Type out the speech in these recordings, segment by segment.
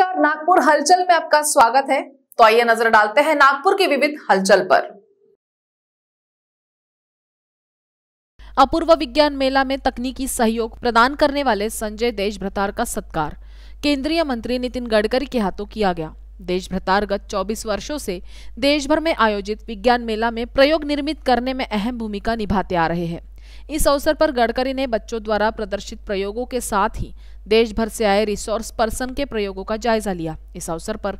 नमस्कार नागपुर हलचल में आपका स्वागत है तो आइए नजर डालते हैं नागपुर की विविध हलचल पर अपूर्व विज्ञान मेला में तकनीकी सहयोग प्रदान करने वाले संजय देशभ्रतार का सत्कार केंद्रीय मंत्री नितिन गडकरी के हाथों किया गया देशभ्रतार गत 24 वर्षों से देश भर में आयोजित विज्ञान मेला में प्रयोग निर्मित करने में अहम भूमिका निभाते आ रहे हैं इस अवसर पर गडकरी ने बच्चों द्वारा प्रदर्शित प्रयोगों के साथ ही देश भर से आए रिसोर्स पर्सन के प्रयोगों का जायजा लिया इस अवसर पर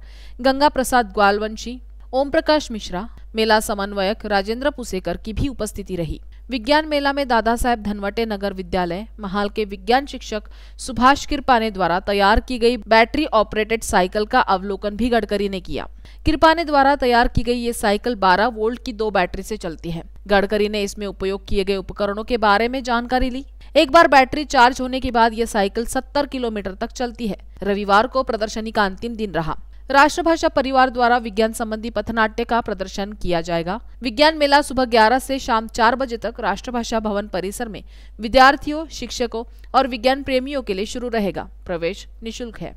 गंगा प्रसाद ग्वालवंशी ओम प्रकाश मिश्रा मेला समन्वयक राजेंद्र पुसेकर की भी उपस्थिति रही विज्ञान मेला में दादा साहब धनवटे नगर विद्यालय महाल के विज्ञान शिक्षक सुभाष कृपाने द्वारा तैयार की गई बैटरी ऑपरेटेड साइकिल का अवलोकन भी गडकरी ने किया किरपाने द्वारा तैयार की गई ये साइकिल 12 वोल्ट की दो बैटरी से चलती है गडकरी ने इसमें उपयोग किए गए उपकरणों के बारे में जानकारी ली एक बार बैटरी चार्ज होने के बाद यह साइकिल सत्तर किलोमीटर तक चलती है रविवार को प्रदर्शनी का अंतिम दिन रहा राष्ट्रभाषा परिवार द्वारा विज्ञान संबंधी पथनाट्य का प्रदर्शन किया जाएगा विज्ञान मेला सुबह 11 से शाम 4 बजे तक राष्ट्रभाषा भवन परिसर में विद्यार्थियों शिक्षकों और विज्ञान प्रेमियों के लिए शुरू रहेगा प्रवेश निःशुल्क है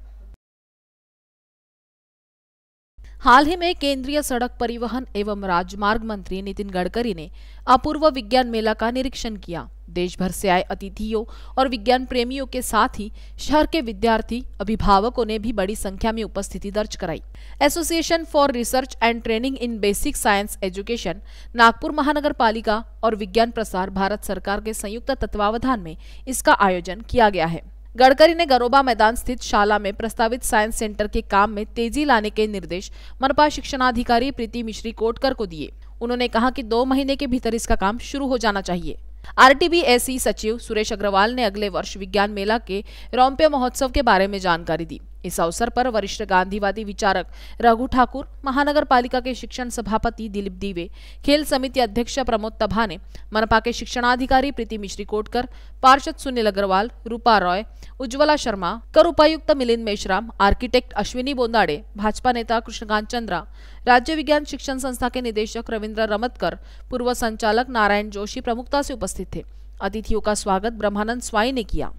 हाल ही में केंद्रीय सड़क परिवहन एवं राजमार्ग मंत्री नितिन गडकरी ने अपूर्व विज्ञान मेला का निरीक्षण किया देश भर से आए अतिथियों और विज्ञान प्रेमियों के साथ ही शहर के विद्यार्थी अभिभावकों ने भी बड़ी संख्या में उपस्थिति दर्ज कराई association for research and training in basic science education Nagpur महानगर पालिका और विज्ञान प्रसार भारत सरकार के संयुक्त तत्वावधान में इसका आयोजन किया गया है गडकरी ने गरोबा मैदान स्थित शाला में प्रस्तावित साइंस सेंटर के काम में तेजी लाने के निर्देश मनपा शिक्षणाधिकारी प्रीति मिश्री कोटकर को दिए उन्होंने कहा कि दो महीने के भीतर इसका काम शुरू हो जाना चाहिए आरटीबीएसई सचिव सुरेश अग्रवाल ने अगले वर्ष विज्ञान मेला के रौम्य महोत्सव के बारे में जानकारी दी इस अवसर पर वरिष्ठ गांधीवादी विचारक रघु ठाकुर महानगर पालिका के शिक्षण सभापति दिलीप दीवे खेल समिति अध्यक्ष प्रमोद तभा ने मनपा के शिक्षणाधिकारी प्रीति मिश्री कोटकर पार्षद सुनील अग्रवाल रूपा रॉय उज्ज्वला शर्मा कर उपायुक्त मिलिंद मेश्राम आर्किटेक्ट अश्विनी बोंदाड़े भाजपा नेता कृष्णकांत चंद्रा राज्य विज्ञान शिक्षण संस्था के निदेशक रविन्द्र रमतकर पूर्व संचालक नारायण जोशी प्रमुखता से उपस्थित थे अतिथियों का स्वागत ब्रह्मानंद स्वाई ने किया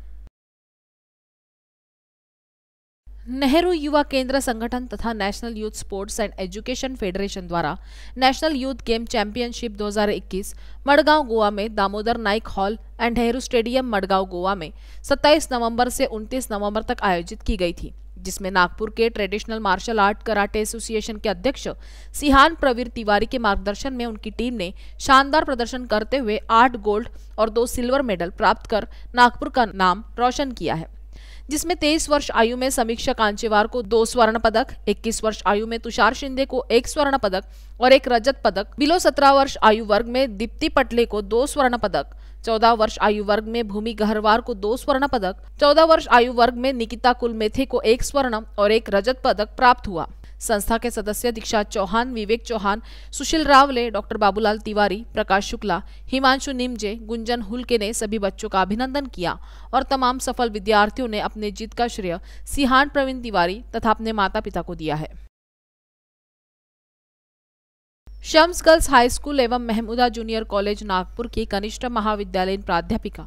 नेहरू युवा केंद्र संगठन तथा national youth sports and education federation द्वारा national youth game championship 2021 Madgaon Goa में Damodar Naik hall and Nehru stadium Madgaon Goa में 27 नवंबर से 29 नवंबर तक आयोजित की गई थी जिसमें नागपुर के traditional martial art karate association के अध्यक्ष सिहान प्रवीर तिवारी के मार्गदर्शन में उनकी टीम ने शानदार प्रदर्शन करते हुए आठ गोल्ड और दो सिल्वर मेडल प्राप्त कर नागपुर का नाम रोशन किया है जिसमें तेईस वर्ष आयु में समीक्षा कांचेवार को दो स्वर्ण पदक इक्कीस वर्ष आयु में तुषार शिंदे को एक स्वर्ण पदक और एक रजत पदक बिलो सत्रह वर्ष आयु वर्ग में दीप्ति पटले को दो स्वर्ण पदक चौदह वर्ष आयु वर्ग में भूमि गहरवार को दो स्वर्ण पदक चौदह वर्ष आयु वर्ग में निकिता कुलमेथे को एक स्वर्ण और एक रजत पदक प्राप्त हुआ संस्था के सदस्य दीक्षा चौहान विवेक चौहान सुशील रावले डॉक्टर बाबूलाल तिवारी प्रकाश शुक्ला हिमांशु निमजे गुंजन हुलके ने सभी बच्चों का अभिनंदन किया और तमाम सफल विद्यार्थियों ने अपने जीत का श्रेय सिहान प्रवीण तिवारी तथा अपने माता पिता को दिया है शम्स गर्ल्स हाई स्कूल एवं महमूदा जूनियर कॉलेज नागपुर की कनिष्ठ महाविद्यालयीन प्राध्यापिका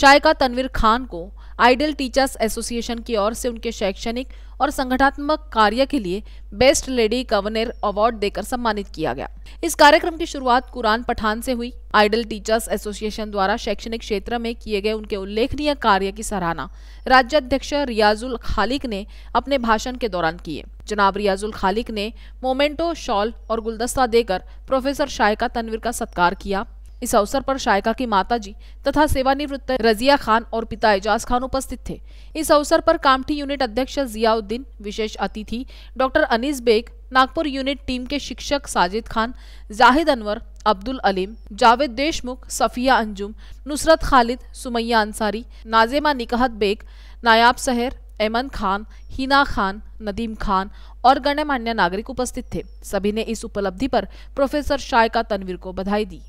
शायका तनवीर खान को आइडल टीचर्स एसोसिएशन की ओर से उनके शैक्षणिक और संगठनात्मक कार्य के लिए बेस्ट लेडी गवर्नर अवार्ड देकर सम्मानित किया गया इस कार्यक्रम की शुरुआत कुरान पठान से हुई आइडल टीचर्स एसोसिएशन द्वारा शैक्षणिक क्षेत्र में किए गए उनके उल्लेखनीय कार्य की सराहना राज्याध्यक्ष रियाजुल खालिक ने अपने भाषण के दौरान किए जनाब रियाजुल खालिक ने मोमेंटो शॉल और गुलदस्ता देकर प्रोफेसर शायका तनवीर का सत्कार किया इस अवसर पर शायका की माताजी तथा सेवानिवृत्त रजिया खान और पिता एजाज खान उपस्थित थे इस अवसर पर कामठी यूनिट अध्यक्ष जियाउद्दीन विशेष अतिथि doctor Anis Baig Nagpur unit team के शिक्षक साजिद खान जाहिद अनवर अब्दुल अलीम जावेद देशमुख सफिया अंजुम नुसरत खालिद सुमैया अंसारी नाजिमा निकाहत बेग नायाब सहर एमन खान हिना खान नदीम खान और गणमान्य नागरिक उपस्थित थे सभी ने इस उपलब्धि पर प्रोफेसर शायका तनवीर को बधाई दी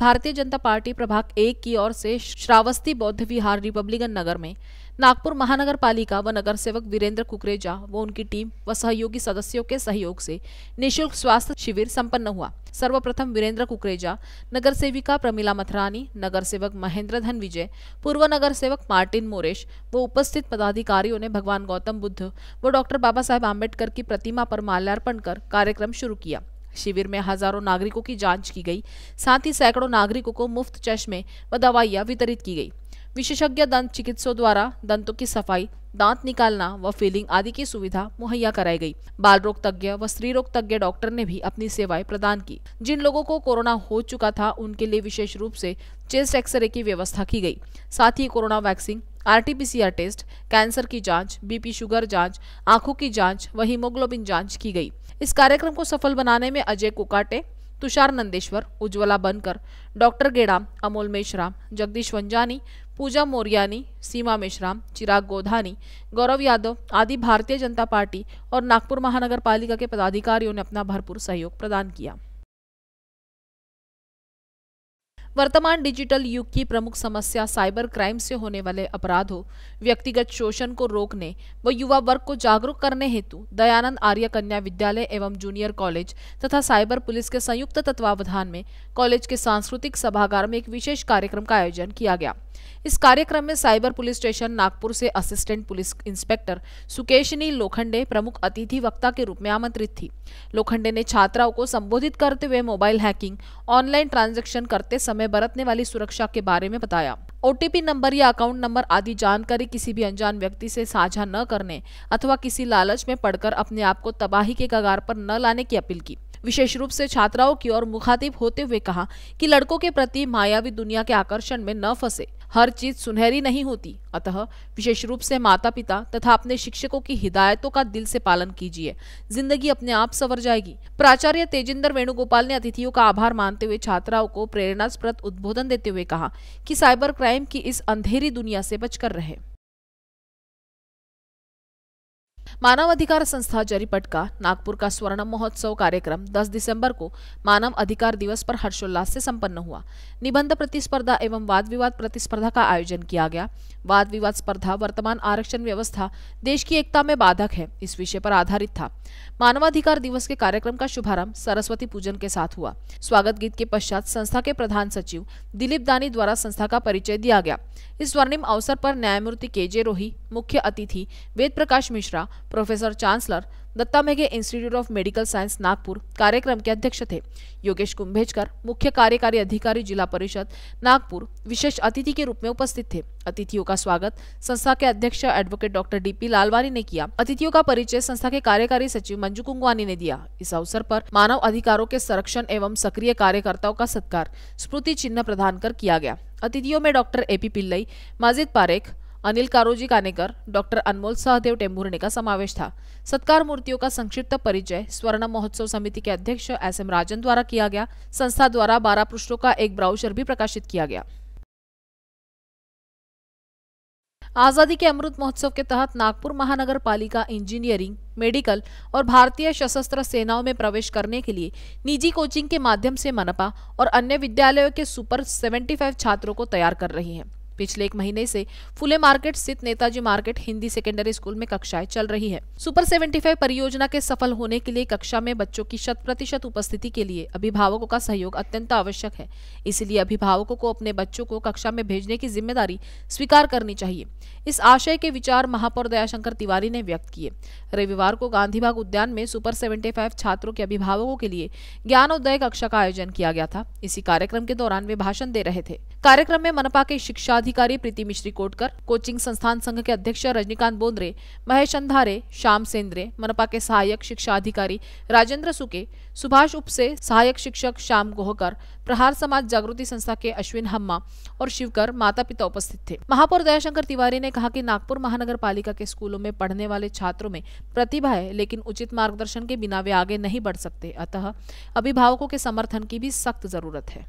भारतीय जनता पार्टी प्रभाग एक की ओर से श्रावस्ती बौद्ध विहार रिपब्लिकन नगर में नागपुर महानगर पालिका व नगर सेवक वीरेंद्र कुकरेजा व उनकी टीम व सहयोगी सदस्यों के सहयोग से निशुल्क स्वास्थ्य शिविर संपन्न हुआ सर्वप्रथम वीरेंद्र कुकरेजा नगर सेविका प्रमिला मथरानी नगर सेवक महेंद्र धन विजय पूर्व नगर सेवक मार्टिन मोरेश व उपस्थित पदाधिकारियों ने भगवान गौतम बुद्ध व डॉक्टर बाबा साहेब आम्बेडकर की प्रतिमा पर माल्यार्पण कर कार्यक्रम शुरू किया शिविर में हजारों नागरिकों की जांच की गई साथ ही सैकड़ों नागरिकों को मुफ्त चश्मे व दवाइयां वितरित की गई विशेषज्ञ दंत चिकित्सों द्वारा दंतों की सफाई दांत निकालना व फीलिंग आदि की सुविधा मुहैया कराई गई बाल रोग तज्ञ व स्त्री रोग तज्ञ डॉक्टर ने भी अपनी सेवाएं प्रदान की जिन लोगों को कोरोना हो चुका था उनके लिए विशेष रूप से चेस्ट एक्सरे की व्यवस्था की गई साथ ही corona vaccine RTPCR test cancer की जांच बीपी शुगर जांच आंखों की जांच व हीमोग्लोबिन जांच की गई इस कार्यक्रम को सफल बनाने में अजय कुकाटे तुषार नंदेश्वर उज्ज्वला बनकर डॉक्टर गेड़ाम अमोल मेश्राम जगदीश वंजानी पूजा मोरियानी सीमा मेश्राम चिराग गोधानी गौरव यादव आदि भारतीय जनता पार्टी और नागपुर महानगर पालिका के पदाधिकारियों ने अपना भरपूर सहयोग प्रदान किया वर्तमान डिजिटल युग की प्रमुख समस्या साइबर क्राइम से होने वाले अपराधों व्यक्तिगत शोषण को रोकने व युवा वर्ग को जागरूक करने हेतु दयानंद आर्य कन्या विद्यालय एवं जूनियर कॉलेज तथा साइबर पुलिस के संयुक्त तत्वावधान में कॉलेज के सांस्कृतिक सभागार में एक विशेष कार्यक्रम का आयोजन किया गया इस कार्यक्रम में साइबर पुलिस स्टेशन नागपुर से assistant police inspector Sukeshini Lokhande प्रमुख अतिथि वक्ता के रूप में आमंत्रित थी लोखंडे ने छात्राओं को संबोधित करते हुए मोबाइल हैकिंग ऑनलाइन ट्रांजेक्शन करते समय बरतने वाली सुरक्षा के बारे में बताया ओटीपी नंबर या अकाउंट नंबर आदि जानकारी किसी भी अनजान व्यक्ति से साझा न करने अथवा किसी लालच में पड़कर अपने आप को तबाही के कगार पर न लाने की अपील की विशेष रूप से छात्राओं की ओर मुखातिब होते हुए कहा कि लड़कों के प्रति मायावी दुनिया के आकर्षण में न फंसे हर चीज सुनहरी नहीं होती अतः विशेष रूप से माता पिता तथा अपने शिक्षकों की हिदायतों का दिल से पालन कीजिए जिंदगी अपने आप सवर जाएगी प्राचार्य तेजिंदर वेणुगोपाल ने अतिथियों का आभार मानते हुए छात्राओं को प्रेरणास्प्रद उद्बोधन देते हुए कहा कि साइबर क्राइम की इस अंधेरी दुनिया से बचकर रहे मानव अधिकार संस्था जरीपट का नागपुर का स्वर्ण महोत्सव कार्यक्रम 10 दिसंबर को मानव अधिकार दिवस पर हर्षोल्लास से संपन्न हुआ निबंध प्रतिस्पर्धा एवं वाद विवाद प्रतिस्पर्धा का आयोजन किया गया वाद विवाद स्पर्धा वर्तमान आरक्षण व्यवस्था देश की एकता में बाधक है इस विषय पर आधारित था मानवाधिकार दिवस के कार्यक्रम का शुभारंभ सरस्वती पूजन के साथ हुआ स्वागत गीत के पश्चात संस्था के प्रधान सचिव दिलीप दानी द्वारा संस्था का परिचय दिया गया इस स्वर्णिम अवसर पर न्यायमूर्ति के जे रोही मुख्य अतिथि Ved Prakash Mishra professor chancellor Datta Meghe institute of medical science Nagpur कार्यक्रम के अध्यक्ष थे योगेश कुंभेजकर मुख्य कार्यकारी अधिकारी जिला परिषद नागपुर विशेष अतिथि के रूप में उपस्थित थे अतिथियों का स्वागत संस्था के अध्यक्ष advocate doctor D P Lalwani ने किया अतिथियों का परिचय संस्था के कार्यकारी सचिव मंजू कुंगवानी ने दिया इस अवसर पर मानव अधिकारों के संरक्षण एवं सक्रिय कार्यकर्ताओं का सत्कार स्मृति चिन्ह प्रदान कर किया गया अतिथियों में doctor AP Pillai Majid Parekh Anil Karoji Kanekar doctor Anmol Sahdev Tembhurne का समावेश था सत्कार मूर्तियों का संक्षिप्त परिचय स्वर्ण महोत्सव समिति के अध्यक्ष एस एम राजन द्वारा किया गया संस्था द्वारा बारह पृष्ठों का एक ब्राउचर भी प्रकाशित किया गया आज़ादी के अमृत महोत्सव के तहत नागपुर महानगर पालिका इंजीनियरिंग मेडिकल और भारतीय सशस्त्र सेनाओं में प्रवेश करने के लिए निजी कोचिंग के माध्यम से मनपा और अन्य विद्यालयों के सुपर 75 छात्रों को तैयार कर रही है पिछले एक महीने से फुले मार्केट स्थित Netaji market Hindi secondary school में कक्षाएं चल रही है सुपर सेवेंटी फाइव परियोजना के सफल होने के लिए कक्षा में बच्चों की शत प्रतिशत उपस्थिति के लिए अभिभावकों का सहयोग अत्यंत आवश्यक है इसलिए अभिभावकों को अपने बच्चों को कक्षा में भेजने की जिम्मेदारी स्वीकार करनी चाहिए इस आशय के विचार महापौर दयाशंकर तिवारी ने व्यक्त किए रविवार को गांधी बाग उद्यान में सुपर सेवेंटी फाइव छात्रों के अभिभावकों के लिए ज्ञानोदय कक्षा का आयोजन किया गया था इसी कार्यक्रम के दौरान वे भाषण दे रहे थे कार्यक्रम में मनपा के शिक्षा अधिकारी प्रीति मिश्री कोटकर कोचिंग संस्थान संघ के अध्यक्ष रजनीकांत बोंद्रे महेश अंधारे श्याम सेंद्रे मनपा के सहायक शिक्षा अधिकारी राजेंद्र सुके सुभाष उपसे सहायक शिक्षक श्याम गोहकर प्रहार समाज जागृति संस्था के अश्विन हम्मा और शिवकर माता पिता उपस्थित थे महापौर दयाशंकर तिवारी ने कहा कि नागपुर महानगर पालिका के स्कूलों में पढ़ने वाले छात्रों में प्रतिभा है लेकिन उचित मार्गदर्शन के बिना वे आगे नहीं बढ़ सकते अतः अभिभावकों के समर्थन की भी सख्त जरूरत है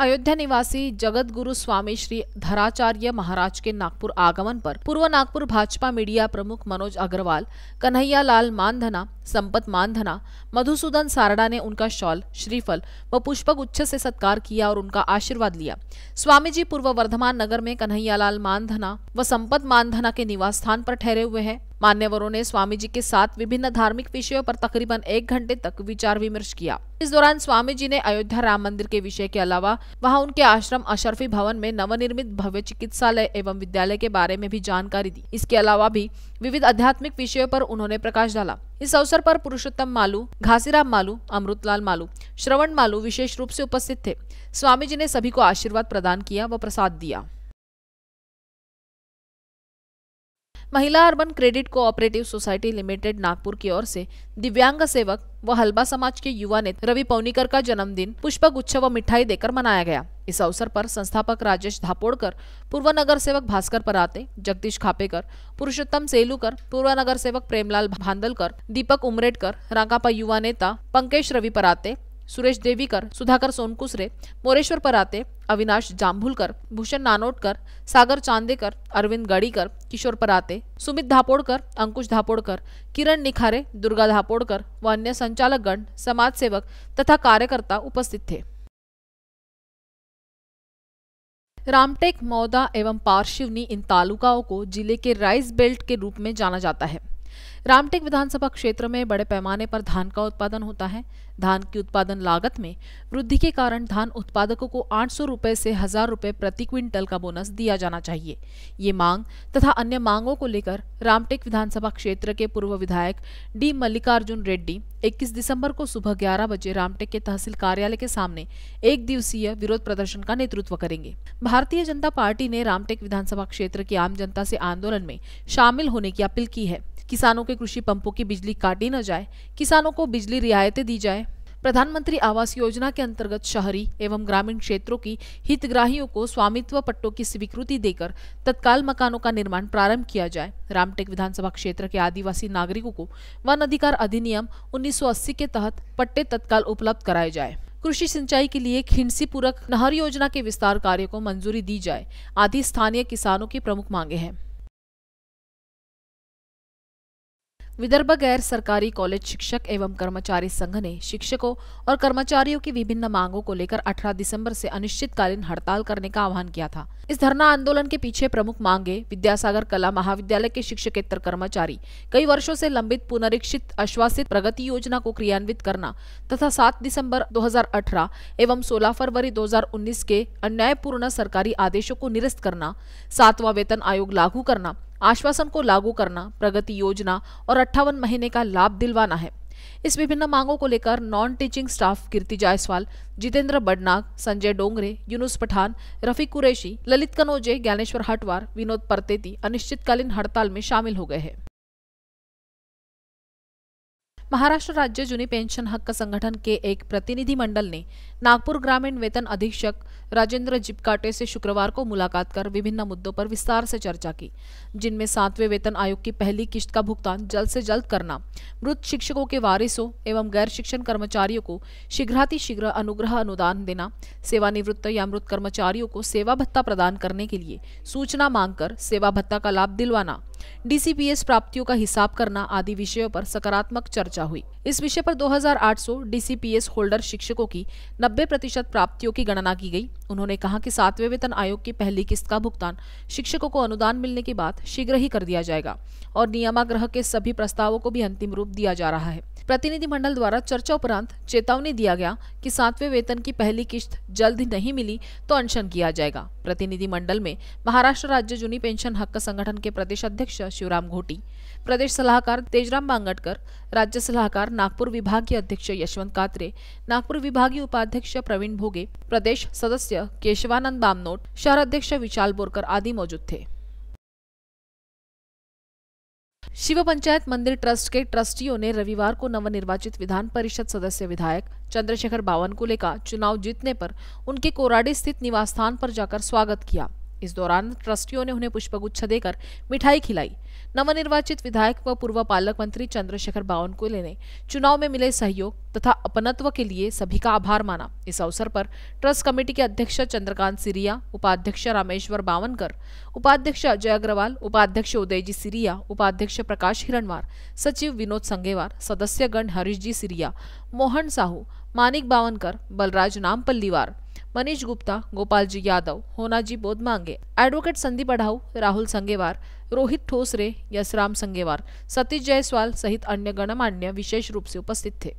अयोध्या निवासी जगत गुरु स्वामी श्री धराचार्य महाराज के नागपुर आगमन पर पूर्व नागपुर भाजपा मीडिया प्रमुख मनोज अग्रवाल कन्हैया लाल मानधना संपत मानधना मधुसूदन सारडा ने उनका शॉल श्रीफल व पुष्पगुच्छ से सत्कार किया और उनका आशीर्वाद लिया स्वामी जी पूर्व वर्धमान नगर में कन्हैया लाल मानधना व संपत मानधना के निवास स्थान पर ठहरे हुए हैं मान्यवरों ने स्वामी जी के साथ विभिन्न धार्मिक विषयों पर तकरीबन एक घंटे तक विचार विमर्श किया इस दौरान स्वामी जी ने अयोध्या राम मंदिर के विषय के अलावा वहां उनके आश्रम अशरफी भवन में नवनिर्मित भव्य चिकित्सालय एवं विद्यालय के बारे में भी जानकारी दी इसके अलावा भी विविध आध्यात्मिक विषयों पर उन्होंने प्रकाश डाला इस अवसर पर पुरुषोत्तम मालू घासीराम मालू अमृतलाल मालू श्रवण मालू विशेष रूप से उपस्थित थे स्वामी जी ने सभी को आशीर्वाद प्रदान किया व प्रसाद दिया Mahila urban credit cooperative society limited Nagpur की ओर से दिव्यांग सेवक व हलबा समाज के युवा नेता रवि पवनीकर का जन्मदिन पुष्प गुच्छ व मिठाई देकर मनाया गया इस अवसर पर संस्थापक राजेश धापोड़कर पूर्व नगर सेवक भास्कर पराते जगदीश खापेकर पुरुषोत्तम सेलूकर पूर्व नगर सेवक प्रेमलाल भांदलकर दीपक उमरेडकर राकापा युवा नेता पंकेश रवि पराते सुरेश देवीकर सुधाकर सोनकुसरे मोरेश्वर पराते अविनाश जांभुलकर भूषण नानोटकर सागर चांदेकर अरविंद गड़ीकर किशोर पराते सुमित धापोड़कर अंकुश धापोड़कर किरण निखारे दुर्गा धापोड़कर व अन्य संचालकगण समाजसेवक तथा कार्यकर्ता उपस्थित थे रामटेक मौदा एवं पारशिवनी इन तालुकाओं को जिले के राइस बेल्ट के रूप में जाना जाता है रामटेक विधानसभा क्षेत्र में बड़े पैमाने पर धान का उत्पादन होता है धान की उत्पादन लागत में वृद्धि के कारण धान उत्पादकों को आठ सौ रुपये से हजार रुपए प्रति क्विंटल का बोनस दिया जाना चाहिए ये मांग तथा अन्य मांगों को लेकर रामटेक विधानसभा क्षेत्र के पूर्व विधायक डी मल्लिकार्जुन रेड्डी 21 दिसंबर को सुबह ग्यारह बजे रामटेक के तहसील कार्यालय के सामने एक दिवसीय विरोध प्रदर्शन का नेतृत्व करेंगे भारतीय जनता पार्टी ने रामटेक विधानसभा क्षेत्र की आम जनता से आंदोलन में शामिल होने की अपील की है किसानों के कृषि पंपों की बिजली काटी न जाए किसानों को बिजली रियायतें दी जाए प्रधानमंत्री आवास योजना के अंतर्गत शहरी एवं ग्रामीण क्षेत्रों की हितग्राहियों को स्वामित्व पट्टों की स्वीकृति देकर तत्काल मकानों का निर्माण प्रारंभ किया जाए रामटेक विधानसभा क्षेत्र के आदिवासी नागरिकों को वन अधिकार अधिनियम 1980 के तहत पट्टे तत्काल उपलब्ध कराए जाए कृषि सिंचाई के लिए खिंडसी पूरक नहर योजना के विस्तार कार्य को मंजूरी दी जाए आदि स्थानीय किसानों की प्रमुख मांगे हैं विदर्भ गैर सरकारी कॉलेज शिक्षक एवं कर्मचारी संघ ने शिक्षकों और कर्मचारियों की विभिन्न मांगों को लेकर 18 दिसंबर से अनिश्चितकालीन हड़ताल करने का आह्वान किया था इस धरना आंदोलन के पीछे प्रमुख मांगे विद्यासागर कला महाविद्यालय के शिक्षकेतर कर्मचारी कई वर्षों से लंबित पुनरीक्षित आश्वासित प्रगति योजना को क्रियान्वित करना तथा सात दिसम्बर दो एवं सोलह फरवरी दो के अन्यायपूर्ण सरकारी आदेशों को निरस्त करना सातवा वेतन आयोग लागू करना आश्वासन को लागू करना प्रगति योजना और अट्ठावन महीने का लाभ दिलवाना है इस विभिन्न मांगों को लेकर non teaching staff Kirti Jaiswal Jitendra Badnag Sanjay Dongre Yunus Pathan Rafi Qureshi Lalit Kanoje Dnyaneshwar Hatwar Vinod Parteti अनिश्चितकालीन हड़ताल में शामिल हो गए हैं महाराष्ट्र राज्य जुनी पेंशन हक्क संगठन के एक प्रतिनिधि मंडल ने नागपुर ग्रामीण वेतन अधीक्षक राजेंद्र जिपकाटे से शुक्रवार को मुलाकात कर विभिन्न मुद्दों पर विस्तार से चर्चा की जिनमें सातवें वेतन आयोग की पहली किश्त का भुगतान जल्द से जल्द करना मृत शिक्षकों के वारिसों एवं गैर शिक्षण कर्मचारियों को शीघ्रातिशीघ्र अनुग्रह अनुदान देना सेवानिवृत्त या मृत कर्मचारियों को सेवा भत्ता प्रदान करने के लिए सूचना मांगकर सेवा भत्ता का लाभ दिलवाना डीसीपीएस प्राप्तियों का हिसाब करना आदि विषयों पर सकारात्मक चर्चा चर्चा हुई इस विषय पर 2800 डीसीपीएस होल्डर शिक्षकों की 90 प्रतिशत प्राप्तियों की गणना की गई उन्होंने कहा कि सातवें वेतन आयोग की पहली किस्त का भुगतान शिक्षकों को अनुदान मिलने के बाद शीघ्र ही कर दिया जाएगा और नियमाग्रह के सभी प्रस्तावों को भी अंतिम रूप दिया जा रहा है प्रतिनिधिमंडल द्वारा चर्चा उपरांत चेतावनी दिया गया कि सातवें वेतन की पहली किश्त जल्द नहीं मिली तो अनशन किया जाएगा प्रतिनिधिमंडल में महाराष्ट्र राज्य जूनी पेंशन हक्क संगठन के प्रदेश अध्यक्ष शिवराम घोटी प्रदेश सलाहकार तेजराम बांगटकर राज्य सलाहकार नागपुर विभागीय अध्यक्ष यशवंत कात्रे नागपुर विभागीय उपाध्यक्ष प्रवीण भोगे प्रदेश सदस्य केशवानंद बामनोट शहर अध्यक्ष विशाल बोरकर आदि मौजूद थे शिव पंचायत मंदिर ट्रस्ट के ट्रस्टियों ने रविवार को नवनिर्वाचित विधान परिषद सदस्य विधायक चंद्रशेखर बावनकुले का चुनाव जीतने पर उनके कोराडी स्थित निवास स्थान पर जाकर स्वागत किया इस दौरान ट्रस्टियों ने उन्हें पुष्पगुच्छ देकर मिठाई खिलाई नवनिर्वाचित विधायक व पूर्व पालक मंत्री चंद्रशेखर को लेने चुनाव में मिले सहयोग तथा अपनत्व के लिए सभी का आभार माना इस अवसर पर ट्रस्ट कमेटी के अध्यक्ष चंद्रकांत सिरिया उपाध्यक्ष रामेश्वर बावनकर उपाध्यक्ष अजय अग्रवाल उपाध्यक्ष उदयजी सिरिया उपाध्यक्ष प्रकाश हिरणवार सचिव विनोद संगेवार सदस्यगण हरीश जी सिरिया मोहन साहू मानिक बावनकर बलराज नामपल्लीवार मनीष गुप्ता गोपाल जी यादव होनाजी बोध मांगे एडवोकेट संदीप अढ़ाऊ राहुल संगेवार रोहित ठोसरे यशराम संगेवार सतीश जायसवाल सहित अन्य गणमान्य विशेष रूप से उपस्थित थे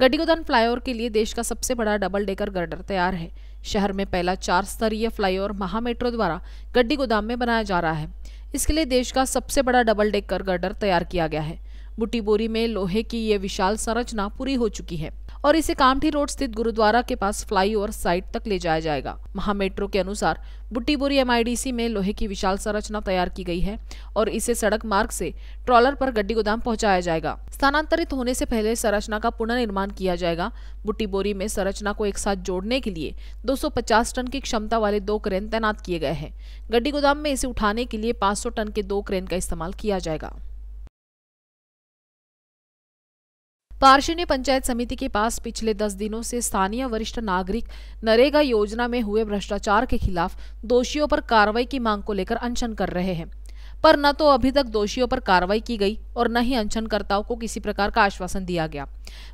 गड्डीगोदान फ्लाईओवर के लिए देश का सबसे बड़ा डबल डेकर गर्डर तैयार है शहर में पहला चार स्तरीय फ्लाईओवर महामेट्रो द्वारा गड्डी गोदाम में बनाया जा रहा है इसके लिए देश का सबसे बड़ा डबल डेकर गर्डर तैयार किया गया है बुटीबोरी में लोहे की ये विशाल संरचना पूरी हो चुकी है और इसे कामठी रोड स्थित गुरुद्वारा के पास फ्लाईओवर साइट तक ले जाया जाएगा महामेट्रो के अनुसार बुट्टीबोरी एमआईडीसी में लोहे की विशाल संरचना तैयार की गई है और इसे सड़क मार्ग से ट्रॉलर पर गड्डी गोदाम पहुंचाया जाएगा स्थानांतरित होने से पहले संरचना का पुनर्निर्माण किया जाएगा बुट्टीबोरी में संरचना को एक साथ जोड़ने के लिए 250 टन की क्षमता वाले दो क्रेन तैनात किए गए हैं गड्डी गोदाम में इसे उठाने के लिए 500 टन के दो क्रेन का इस्तेमाल किया जाएगा पार्षद ने पंचायत समिति के पास पिछले दस दिनों से स्थानीय वरिष्ठ नागरिक नरेगा योजना में हुए भ्रष्टाचार के खिलाफ दोषियों पर कार्रवाई की मांग को लेकर अनशन कर रहे हैं पर न तो अभी तक दोषियों पर कार्रवाई की गई और न ही अनशनकर्ताओं को किसी प्रकार का आश्वासन दिया गया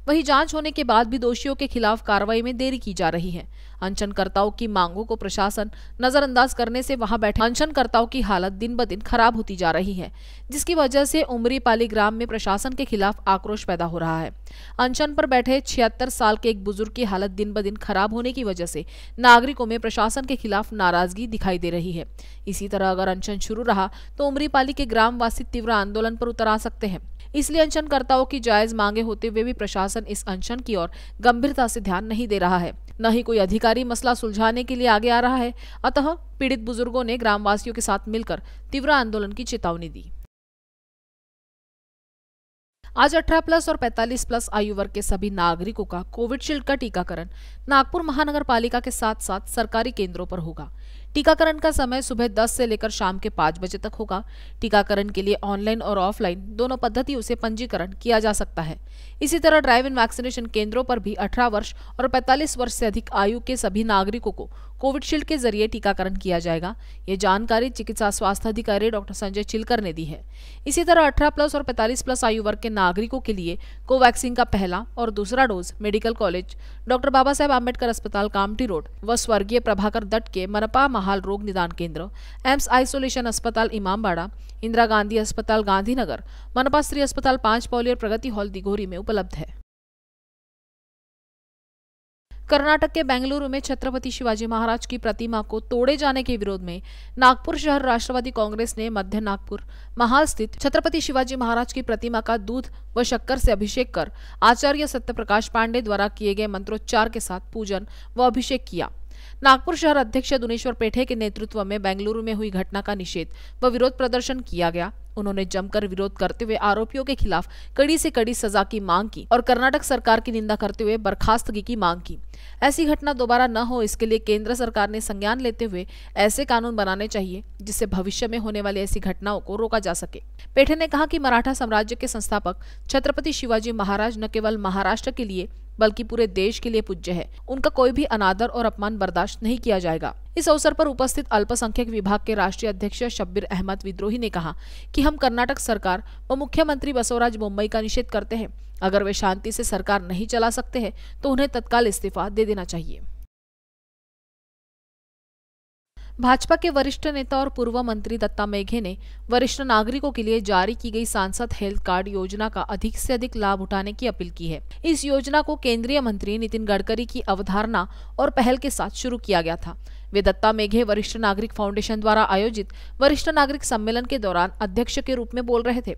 वहीं जांच होने के बाद भी दोषियों के खिलाफ कार्रवाई में देरी की जा रही है अनशनकर्ताओं की मांगों को प्रशासन नजरअंदाज करने से वहां बैठे अनशनकर्ताओं की हालत दिन ब दिन खराब होती जा रही है जिसकी वजह से उमरी पाली ग्राम में प्रशासन के खिलाफ आक्रोश पैदा हो रहा है अनशन पर बैठे छिहत्तर साल के एक बुजुर्ग की हालत दिन ब दिन खराब होने की वजह से नागरिकों में प्रशासन के खिलाफ नाराजगी दिखाई दे रही है इसी तरह अगर अनशन शुरू रहा तो उमरी पाली के ग्रामवासी तीव्र आंदोलन पर उतर आ सकते हैं इसलिए अनशनकर्ताओं की जायज मांगे होते हुए भी प्रशासन इस अनशन की ओर गंभीरता से ध्यान नहीं दे रहा है न ही कोई अधिकारी मसला सुलझाने के लिए आगे आ रहा है अतः पीड़ित बुजुर्गों ने ग्रामवासियों के साथ मिलकर तीव्र आंदोलन की चेतावनी दी आज 18 प्लस और 45 प्लस आयु वर्ग के सभी नागरिकों का कोविडशील्ड का टीकाकरण नागपुर महानगर पालिका के साथ साथ सरकारी केंद्रों पर होगा टीकाकरण का समय सुबह 10 से लेकर शाम के 5 बजे तक होगा टीकाकरण के लिए ऑनलाइन और ऑफलाइन दोनों पद्धतियों से पंजीकरण किया जा सकता है इसी तरह ड्राइव इन वैक्सीनेशन केंद्रों पर भी अठारह वर्ष और पैंतालीस वर्ष से अधिक आयु के सभी नागरिकों को कोविडशील्ड के जरिए टीकाकरण किया जाएगा ये जानकारी चिकित्सा स्वास्थ्य अधिकारी डॉक्टर संजय चिलकर ने दी है इसी तरह अठारह प्लस और पैंतालीस प्लस आयु वर्ग के नागरिकों के लिए कोवैक्सीन का पहला और दूसरा dose medical college doctor Baba Saheb Ambedkar अस्पताल कामटी रोड व स्वर्गीय प्रभाकर दट्ट के मनपा महाल रोग निदान केंद्र एम्स आइसोलेशन अस्पताल इमामबाड़ा इंदिरा गांधी अस्पताल गांधीनगर मनपा स्त्री अस्पताल पांच पौली और प्रगति हॉल दिघोरी में उपलब्ध है कर्नाटक के बेंगलुरु में छत्रपति शिवाजी महाराज की प्रतिमा को तोड़े जाने के विरोध में नागपुर शहर राष्ट्रवादी कांग्रेस ने मध्य नागपुर महाल स्थित छत्रपति शिवाजी महाराज की प्रतिमा का दूध व शक्कर से अभिषेक कर आचार्य सत्य प्रकाश पांडे द्वारा किए गए मंत्रोच्चार के साथ पूजन व अभिषेक किया नागपुर शहर अध्यक्ष दुनेश्वर पेठे के नेतृत्व में बेंगलुरु में हुई घटना का निषेध व विरोध प्रदर्शन किया गया उन्होंने जमकर विरोध करते हुए आरोपियों के खिलाफ कड़ी से कड़ी सजा की मांग की और कर्नाटक सरकार की निंदा करते हुए बर्खास्तगी की मांग की ऐसी घटना दोबारा न हो इसके लिए केंद्र सरकार ने संज्ञान लेते हुए ऐसे कानून बनाने चाहिए जिससे भविष्य में होने वाली ऐसी घटनाओं को रोका जा सके पेठे ने कहा कि मराठा साम्राज्य के संस्थापक छत्रपति शिवाजी महाराज न केवल महाराष्ट्र के लिए बल्कि पूरे देश के लिए पूज्य है उनका कोई भी अनादर और अपमान बर्दाश्त नहीं किया जाएगा इस अवसर पर उपस्थित अल्पसंख्यक विभाग के राष्ट्रीय अध्यक्ष शब्बीर अहमद विद्रोही ने कहा कि हम कर्नाटक सरकार व मुख्यमंत्री बसवराज बोम्बई का निषेध करते हैं अगर वे शांति से सरकार नहीं चला सकते हैं तो उन्हें तत्काल इस्तीफा दे देना चाहिए भाजपा के वरिष्ठ नेता और पूर्व मंत्री दत्ता मेघे ने वरिष्ठ नागरिकों के लिए जारी की गई सांसद हेल्थ कार्ड योजना का अधिक से अधिक लाभ उठाने की अपील की है इस योजना को केंद्रीय मंत्री नितिन गडकरी की अवधारणा और पहल के साथ शुरू किया गया था वे दत्ता मेघे वरिष्ठ नागरिक फाउंडेशन द्वारा आयोजित वरिष्ठ नागरिक सम्मेलन के दौरान अध्यक्ष के रूप में बोल रहे थे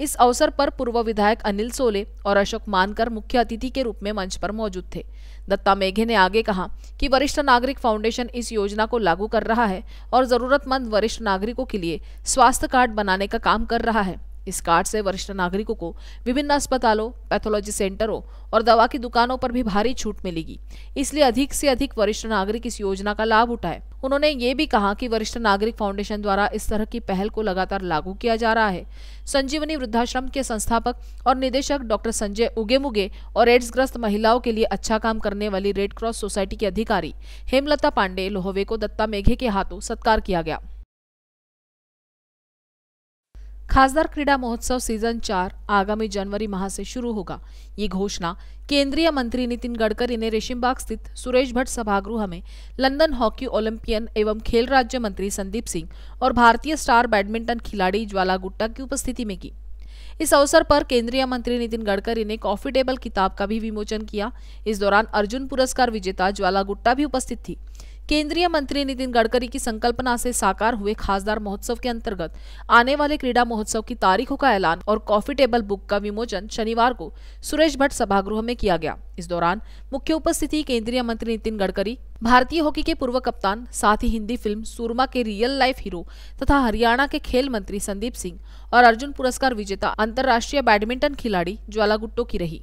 इस अवसर पर पूर्व विधायक अनिल सोले और अशोक मानकर मुख्य अतिथि के रूप में मंच पर मौजूद थे दत्ता मेघे ने आगे कहा कि वरिष्ठ नागरिक फाउंडेशन इस योजना को लागू कर रहा है और जरूरतमंद वरिष्ठ नागरिकों के लिए स्वास्थ्य कार्ड बनाने का काम कर रहा है इस कार्ड से वरिष्ठ नागरिकों को विभिन्न अस्पतालों पैथोलॉजी सेंटरों और दवा की दुकानों पर भी भारी छूट मिलेगी इसलिए अधिक से अधिक वरिष्ठ नागरिक इस योजना का लाभ उठाए उन्होंने ये भी कहा कि वरिष्ठ नागरिक फाउंडेशन द्वारा इस तरह की पहल को लगातार लागू किया जा रहा है संजीवनी वृद्धाश्रम के संस्थापक और निदेशक डॉक्टर संजय उगेमुगे और एड्स ग्रस्त महिलाओं के लिए अच्छा काम करने वाली रेड क्रॉस सोसाइटी के अधिकारी हेमलता पांडे लोहवे को दत्ता मेघे के हाथों सत्कार किया गया खासदार क्रीडा महोत्सव सीजन चार आगामी जनवरी माह से शुरू होगा ये घोषणा केंद्रीय मंत्री नितिन गडकरी ने रेशिमबाग स्थित सुरेश भट्ट सभागृह में लंदन हॉकी ओलंपियन एवं खेल राज्य मंत्री संदीप सिंह और भारतीय स्टार बैडमिंटन खिलाड़ी ज्वाला गुट्टा की उपस्थिति में की इस अवसर पर केंद्रीय मंत्री नितिन गडकरी ने कॉफी टेबल किताब का भी विमोचन किया इस दौरान अर्जुन पुरस्कार विजेता ज्वाला गुट्टा भी उपस्थित थी केंद्रीय मंत्री नितिन गडकरी की संकल्पना से साकार हुए खासदार महोत्सव के अंतर्गत आने वाले क्रीडा महोत्सव की तारीखों का ऐलान और कॉफी टेबल बुक का विमोचन शनिवार को सुरेश भट्ट सभागृह में किया गया इस दौरान मुख्य उपस्थिति केंद्रीय मंत्री नितिन गडकरी भारतीय हॉकी के पूर्व कप्तान साथ ही हिंदी फिल्म सूरमा के रियल लाइफ हीरो तथा हरियाणा के खेल मंत्री संदीप सिंह और अर्जुन पुरस्कार विजेता अंतर्राष्ट्रीय बैडमिंटन खिलाड़ी ज्वाला गुट्टो की रही